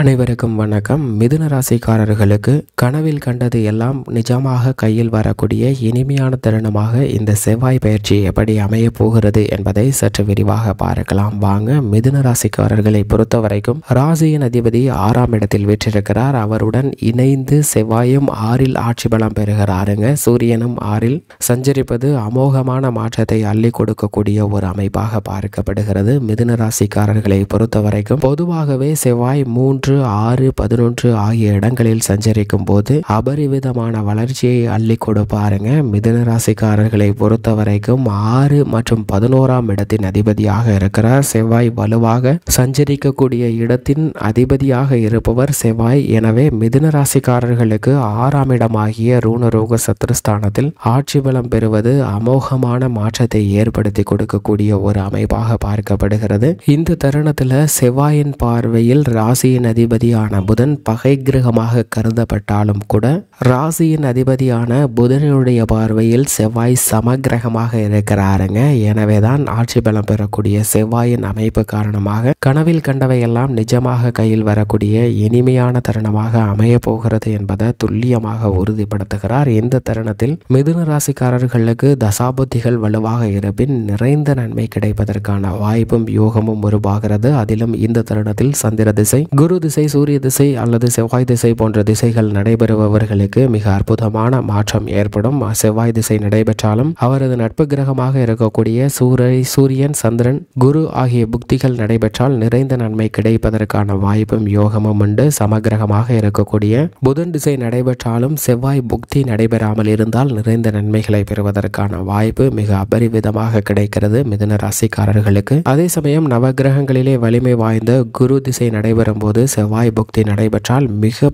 அனைவருக்கும் வணக்கம் மிதுன ராசிக்காரர்களுக்கு கனவில் கண்டது எல்லாம் நிஜமாக கையில் வரக்கூடிய இனிமையான தருணமாக இந்த செவ்வாய் பயிற்சி எப்படி அமைய போகிறது என்பதை சற்று விரிவாக பார்க்கலாம் வாங்க மிதுன ராசிக்காரர்களை பொறுத்த வரைக்கும் ராசியின் அதிபதி ஆறாம் இடத்தில் வெற்றிருக்கிறார் அவருடன் இணைந்து செவ்வாயும் ஆறில் ஆட்சி பலம் பெறுகிறாருங்க சூரியனும் ஆறில் சஞ்சரிப்பது அமோகமான மாற்றத்தை அள்ளி கொடுக்கக்கூடிய ஒரு அமைப்பாக பார்க்கப்படுகிறது மிதுன ராசிக்காரர்களை பொறுத்த வரைக்கும் பொதுவாகவே செவ்வாய் மூ மூன்று ஆறு பதினொன்று ஆகிய இடங்களில் சஞ்சரிக்கும் போது அபரிவிதமான வளர்ச்சியை அள்ளி கொடுப்பாருங்க மிதுன ராசிக்காரர்களை பொறுத்த வரைக்கும் ஆறு மற்றும் பதினோராம் இடத்தின் அதிபதியாக இருக்கிறார் செவ்வாய் வலுவாக சஞ்சரிக்கக்கூடிய இடத்தின் அதிபதியாக இருப்பவர் செவ்வாய் எனவே மிதுன ராசிக்காரர்களுக்கு ஆறாம் இடமாகிய ரூணரோக சத்ருஸ்தானத்தில் ஆட்சி பலம் பெறுவது அமோகமான மாற்றத்தை ஏற்படுத்தி கொடுக்கக்கூடிய ஒரு அமைப்பாக பார்க்கப்படுகிறது இந்த தருணத்தில் செவ்வாயின் பார்வையில் ராசியின் ராசியின் அதிபதியான புதன் பகை கிரகமாக கருதப்பட்டாலும் கூட ராசியின் அதிபதியான புதனுடைய பார்வையில் செவ்வாய் சமகிரகமாக இருக்கிறாருங்க எனவே தான் ஆட்சி பலம் பெறக்கூடிய செவ்வாயின் அமைப்பு காரணமாக கனவில் கண்டவையெல்லாம் நிஜமாக கையில் வரக்கூடிய இனிமையான தருணமாக அமைய போகிறது என்பதை துல்லியமாக உறுதிப்படுத்துகிறார் இந்த தருணத்தில் மிதுன ராசிக்காரர்களுக்கு தசாபுத்திகள் வலுவாக இருப்பின் நிறைந்த நன்மை கிடைப்பதற்கான வாய்ப்பும் யோகமும் உருவாகிறது அதிலும் இந்த தருணத்தில் சந்திர திசை குரு குரு திசை சூரிய திசை அல்லது செவ்வாய் திசை போன்ற திசைகள் நடைபெறுபவர்களுக்கு மிக அற்புதமான மாற்றம் ஏற்படும் செவ்வாய் திசை நடைபெற்றாலும் அவரது நட்பு கிரகமாக இருக்கக்கூடிய சூரிய சூரியன் சந்திரன் குரு ஆகிய புக்திகள் நடைபெற்றால் நிறைந்த நன்மை கிடைப்பதற்கான வாய்ப்பும் யோகமும் உண்டு சமகிரகமாக இருக்கக்கூடிய புதன் திசை நடைபெற்றாலும் செவ்வாய் புக்தி நடைபெறாமல் இருந்தால் நிறைந்த நன்மைகளை பெறுவதற்கான வாய்ப்பு மிக அபரிவிதமாக கிடைக்கிறது மிதன ராசிக்காரர்களுக்கு அதே சமயம் நவகிரகங்களிலே வலிமை வாய்ந்த குரு திசை நடைபெறும் போது போது செவ்வாய் புக்தி நடைபெற்றால்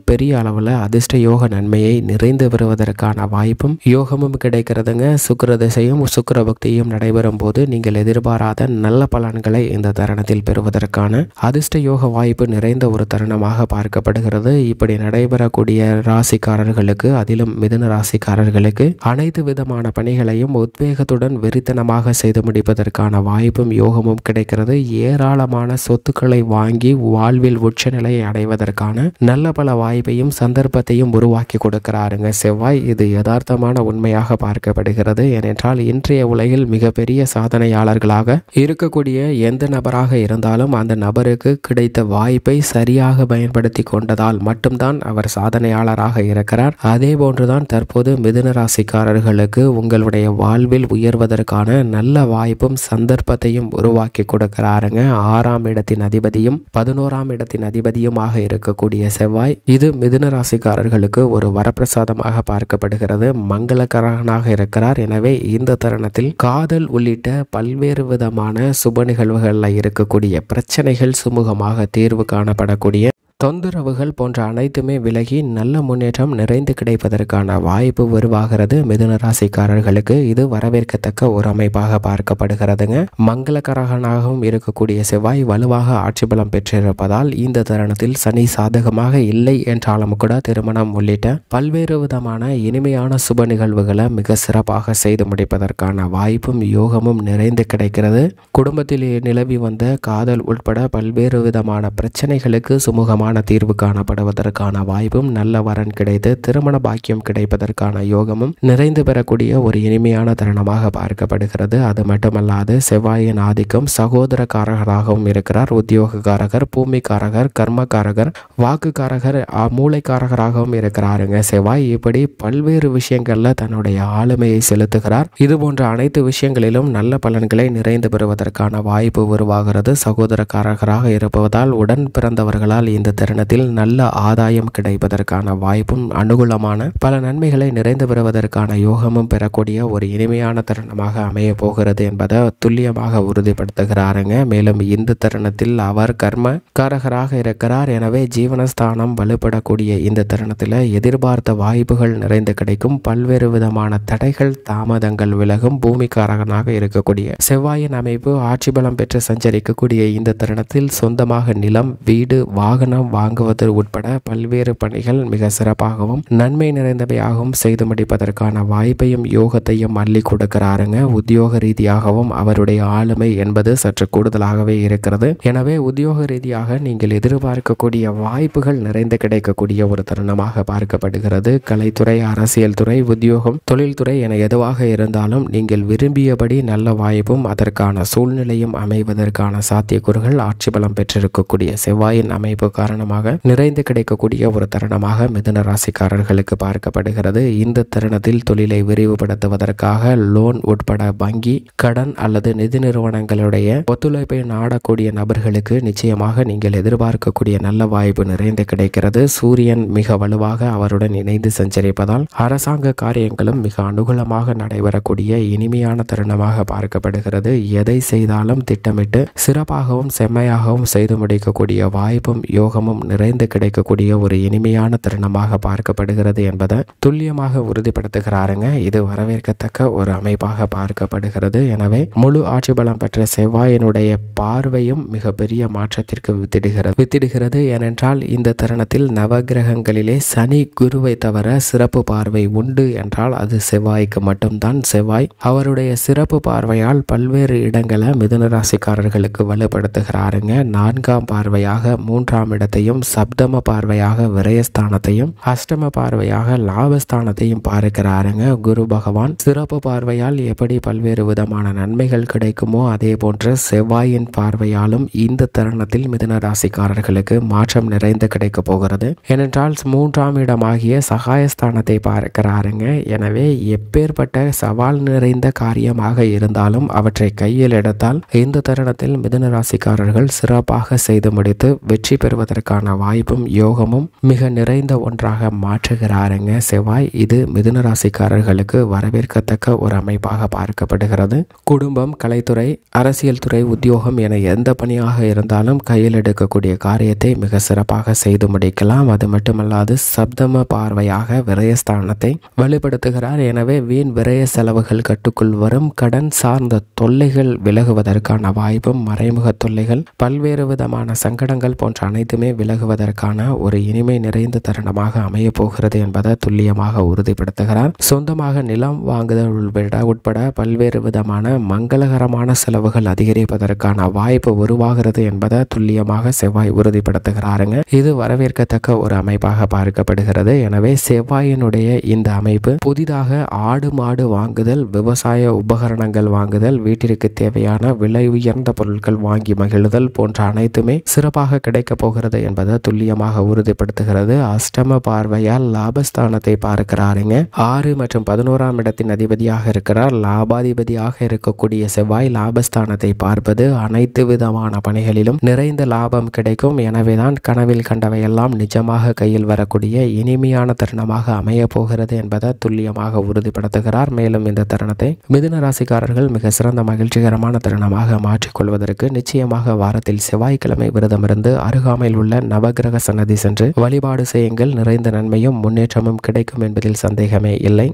பெரிய அளவில் அதிர்ஷ்ட யோக நன்மையை நிறைந்து வருவதற்கான வாய்ப்பும் யோகமும் கிடைக்கிறதுங்க சுக்கர திசையும் சுக்கர புக்தியும் நடைபெறும் போது நீங்கள் எதிர்பாராத நல்ல பலன்களை இந்த தருணத்தில் பெறுவதற்கான அதிர்ஷ்ட யோக வாய்ப்பு நிறைந்த ஒரு தருணமாக பார்க்கப்படுகிறது இப்படி நடைபெறக்கூடிய ராசிக்காரர்களுக்கு அதிலும் மிதுன ராசிக்காரர்களுக்கு அனைத்து விதமான பணிகளையும் உத்வேகத்துடன் வெறித்தனமாக செய்து முடிப்பதற்கான வாய்ப்பும் யோகமும் கிடைக்கிறது ஏராளமான சொத்துக்களை வாங்கி வாழ்வில் உச்ச நிலையை அடைவதற்கான நல்ல பல வாய்ப்பையும் சந்தர்ப்பத்தையும் உருவாக்கி கொடுக்கிறாருங்க செவ்வாய் இது யதார்த்தமான உண்மையாக பார்க்கப்படுகிறது ஏனென்றால் இன்றைய உலகில் மிகப்பெரிய சாதனையாளர்களாக இருக்கக்கூடிய எந்த நபராக இருந்தாலும் அந்த நபருக்கு கிடைத்த வாய்ப்பை சரியாக பயன்படுத்தி கொண்டதால் மட்டும்தான் அவர் சாதனையாளராக இருக்கிறார் அதே போன்றுதான் தற்போது மிதுன ராசிக்காரர்களுக்கு உங்களுடைய வாழ்வில் உயர்வதற்கான நல்ல வாய்ப்பும் சந்தர்ப்பத்தையும் உருவாக்கி கொடுக்கிறாருங்க ஆறாம் இடத்தின் அதிபதியும் பதினோராம் இடத்தின் அதிபதி அதிபதியுமாக இருக்கக்கூடிய செவ்வாய் இது மிதுன ராசிக்காரர்களுக்கு ஒரு வரப்பிரசாதமாக பார்க்கப்படுகிறது மங்களகரகனாக இருக்கிறார் எனவே இந்த தருணத்தில் காதல் உள்ளிட்ட பல்வேறு விதமான சுப நிகழ்வுகளில் இருக்கக்கூடிய பிரச்சனைகள் சுமூகமாக தீர்வு காணப்படக்கூடிய தொந்தரவுகள் போன்ற அனைத்துமே விலகி நல்ல முன்னேற்றம் நிறைந்து கிடைப்பதற்கான வாய்ப்பு உருவாகிறது மிதுன ராசிக்காரர்களுக்கு இது வரவேற்கத்தக்க ஒரு அமைப்பாக பார்க்கப்படுகிறதுங்க மங்களகரகனாகவும் இருக்கக்கூடிய செவ்வாய் வலுவாக ஆட்சி பலம் பெற்றிருப்பதால் இந்த தருணத்தில் சனி சாதகமாக இல்லை என்றாலும் கூட திருமணம் உள்ளிட்ட பல்வேறு விதமான இனிமையான சுப நிகழ்வுகளை மிக சிறப்பாக செய்து முடிப்பதற்கான வாய்ப்பும் யோகமும் நிறைந்து கிடைக்கிறது குடும்பத்திலேயே நிலவி வந்த காதல் உட்பட பல்வேறு விதமான பிரச்சனைகளுக்கு சுமூகமாக சுமூகமான தீர்வு காணப்படுவதற்கான வாய்ப்பும் நல்ல வரன் கிடைத்து திருமண பாக்கியம் கிடைப்பதற்கான யோகமும் நிறைந்து பெறக்கூடிய ஒரு இனிமையான தருணமாக பார்க்கப்படுகிறது அது மட்டுமல்லாது செவ்வாயின் ஆதிக்கம் சகோதர காரகராகவும் இருக்கிறார் உத்தியோகக்காரகர் பூமிக்காரகர் கர்மக்காரகர் வாக்குக்காரகர் மூளைக்காரகராகவும் இருக்கிறாருங்க செவ்வாய் இப்படி பல்வேறு விஷயங்கள்ல தன்னுடைய ஆளுமையை செலுத்துகிறார் இது போன்ற அனைத்து விஷயங்களிலும் நல்ல பலன்களை நிறைந்து பெறுவதற்கான வாய்ப்பு உருவாகிறது சகோதரக்காரகராக இருப்பதால் உடன் பிறந்தவர்களால் இந்த தருணத்தில் நல்ல ஆதாயம் கிடைப்பதற்கான வாய்ப்பும் அனுகூலமான பல நன்மைகளை நிறைந்து பெறுவதற்கான யோகமும் பெறக்கூடிய ஒரு இனிமையான தருணமாக அமைய போகிறது என்பதை துல்லியமாக உறுதிப்படுத்துகிறாருங்க மேலும் இந்த தருணத்தில் அவர் கர்ம காரகராக இருக்கிறார் எனவே ஜீவனஸ்தானம் வலுப்படக்கூடிய இந்த தருணத்தில் எதிர்பார்த்த வாய்ப்புகள் நிறைந்து கிடைக்கும் பல்வேறு விதமான தடைகள் தாமதங்கள் விலகும் பூமிக்காரகனாக இருக்கக்கூடிய செவ்வாயின் அமைப்பு ஆட்சி பலம் பெற்று சஞ்சரிக்கக்கூடிய இந்த தருணத்தில் சொந்தமாக நிலம் வீடு வாகனம் விற்பதும் வாங்குவது உட்பட பல்வேறு பணிகள் மிக சிறப்பாகவும் நன்மை நிறைந்தவையாகவும் செய்து முடிப்பதற்கான வாய்ப்பையும் யோகத்தையும் அள்ளி கொடுக்கிறாருங்க உத்தியோக ரீதியாகவும் அவருடைய ஆளுமை என்பது சற்று கூடுதலாகவே இருக்கிறது எனவே உத்தியோக ரீதியாக நீங்கள் எதிர்பார்க்கக்கூடிய வாய்ப்புகள் நிறைந்து கிடைக்கக்கூடிய ஒரு தருணமாக பார்க்கப்படுகிறது கலைத்துறை அரசியல் துறை உத்தியோகம் தொழில்துறை என எதுவாக இருந்தாலும் நீங்கள் விரும்பியபடி நல்ல வாய்ப்பும் அதற்கான சூழ்நிலையும் அமைவதற்கான சாத்தியக்கூறுகள் ஆட்சி பலம் பெற்றிருக்கக்கூடிய செவ்வாயின் அமைப்பு காரணம் தருணமாக நிறைந்து கிடைக்கக்கூடிய ஒரு தருணமாக மிதன ராசிக்காரர்களுக்கு பார்க்கப்படுகிறது இந்த தருணத்தில் தொழிலை விரிவுபடுத்துவதற்காக லோன் உட்பட வங்கி கடன் அல்லது நிதி நிறுவனங்களுடைய ஒத்துழைப்பை நாடக்கூடிய நபர்களுக்கு நிச்சயமாக நீங்கள் எதிர்பார்க்கக்கூடிய நல்ல வாய்ப்பு நிறைந்து கிடைக்கிறது சூரியன் மிக வலுவாக அவருடன் இணைந்து சஞ்சரிப்பதால் அரசாங்க காரியங்களும் மிக அனுகூலமாக நடைபெறக்கூடிய இனிமையான தருணமாக பார்க்கப்படுகிறது எதை செய்தாலும் திட்டமிட்டு சிறப்பாகவும் செம்மையாகவும் செய்து முடிக்கக்கூடிய வாய்ப்பும் யோகம் சந்தோஷமும் நிறைந்து கிடைக்கக்கூடிய ஒரு இனிமையான தருணமாக பார்க்கப்படுகிறது என்பதை துல்லியமாக உறுதிப்படுத்துகிறாருங்க இது வரவேற்கத்தக்க ஒரு அமைப்பாக பார்க்கப்படுகிறது எனவே முழு ஆட்சி பலம் பெற்ற செவ்வாயினுடைய பார்வையும் மிகப்பெரிய மாற்றத்திற்கு வித்திடுகிறது வித்திடுகிறது ஏனென்றால் இந்த தருணத்தில் நவகிரகங்களிலே சனி குருவை தவிர சிறப்பு பார்வை உண்டு என்றால் அது செவ்வாய்க்கு மட்டும்தான் செவ்வாய் அவருடைய சிறப்பு பார்வையால் பல்வேறு இடங்களை மிதுன ராசிக்காரர்களுக்கு வலுப்படுத்துகிறாருங்க நான்காம் பார்வையாக மூன்றாம் இடத்தை ஸ்தானத்தையும் சப்தம பார்வையாக விரயஸ்தானத்தையும் அஷ்டம பார்வையாக லாபஸ்தானத்தையும் பார்க்கிறாருங்க குரு பகவான் சிறப்பு பார்வையால் எப்படி பல்வேறு விதமான நன்மைகள் கிடைக்குமோ அதே போன்ற செவ்வாயின் பார்வையாலும் இந்த தருணத்தில் மிதுன ராசிக்காரர்களுக்கு மாற்றம் நிறைந்து கிடைக்க போகிறது ஏனென்றால் மூன்றாம் இடமாகிய சகாயஸ்தானத்தை பார்க்கிறாருங்க எனவே எப்பேற்பட்ட சவால் நிறைந்த காரியமாக இருந்தாலும் அவற்றை கையில் எடுத்தால் இந்த தருணத்தில் மிதுன ராசிக்காரர்கள் சிறப்பாக செய்து முடித்து வெற்றி பெறுவதற்கு கிடைப்பதற்கான வாய்ப்பும் யோகமும் மிக நிறைந்த ஒன்றாக மாற்றுகிறாருங்க செவ்வாய் இது மிதுன ராசிக்காரர்களுக்கு வரவேற்கத்தக்க ஒரு அமைப்பாக பார்க்கப்படுகிறது குடும்பம் கலைத்துறை அரசியல் துறை உத்தியோகம் என எந்த பணியாக இருந்தாலும் கையில் எடுக்கக்கூடிய காரியத்தை மிக சிறப்பாக செய்து முடிக்கலாம் அது மட்டுமல்லாது சப்தம பார்வையாக விரயஸ்தானத்தை வலுப்படுத்துகிறார் எனவே வீண் விரய செலவுகள் கட்டுக்குள் வரும் கடன் சார்ந்த தொல்லைகள் விலகுவதற்கான வாய்ப்பும் மறைமுக தொல்லைகள் பல்வேறு விதமான சங்கடங்கள் போன்ற அனைத்துமே விலகுவதற்கான ஒரு இனிமை நிறைந்த தருணமாக அமைய போகிறது என்பதை துல்லியமாக உறுதிப்படுத்துகிறார் சொந்தமாக நிலம் வாங்குதல் உட்பட பல்வேறு விதமான மங்களகரமான செலவுகள் அதிகரிப்பதற்கான வாய்ப்பு உருவாகிறது என்பதை துல்லியமாக செவ்வாய் உறுதிப்படுத்துகிறாருங்க இது வரவேற்கத்தக்க ஒரு அமைப்பாக பார்க்கப்படுகிறது எனவே செவ்வாயினுடைய இந்த அமைப்பு புதிதாக ஆடு மாடு வாங்குதல் விவசாய உபகரணங்கள் வாங்குதல் வீட்டிற்கு தேவையான விலை உயர்ந்த பொருட்கள் வாங்கி மகிழுதல் போன்ற அனைத்துமே சிறப்பாக கிடைக்கப் போகிறது இருக்கிறது என்பதை துல்லியமாக உறுதிப்படுத்துகிறது அஷ்டம பார்வையால் லாபஸ்தானத்தை பார்க்கிறாருங்க ஆறு மற்றும் பதினோராம் இடத்தின் அதிபதியாக இருக்கிறார் லாபாதிபதியாக இருக்கக்கூடிய செவ்வாய் லாபஸ்தானத்தை பார்ப்பது அனைத்து விதமான பணிகளிலும் நிறைந்த லாபம் கிடைக்கும் எனவேதான் கனவில் கண்டவையெல்லாம் நிஜமாக கையில் வரக்கூடிய இனிமையான தருணமாக அமைய போகிறது என்பதை துல்லியமாக உறுதிப்படுத்துகிறார் மேலும் இந்த தருணத்தை மிதுன ராசிக்காரர்கள் மிக சிறந்த மகிழ்ச்சிகரமான தருணமாக மாற்றிக்கொள்வதற்கு நிச்சயமாக வாரத்தில் செவ்வாய்க்கிழமை விரதமிருந்து அருகாமையில் உள்ள உள்ள நவகிரக சன்னதி சென்று வழிபாடு செய்யுங்கள் நிறைந்த நன்மையும் முன்னேற்றமும் கிடைக்கும் என்பதில் சந்தேகமே இல்லை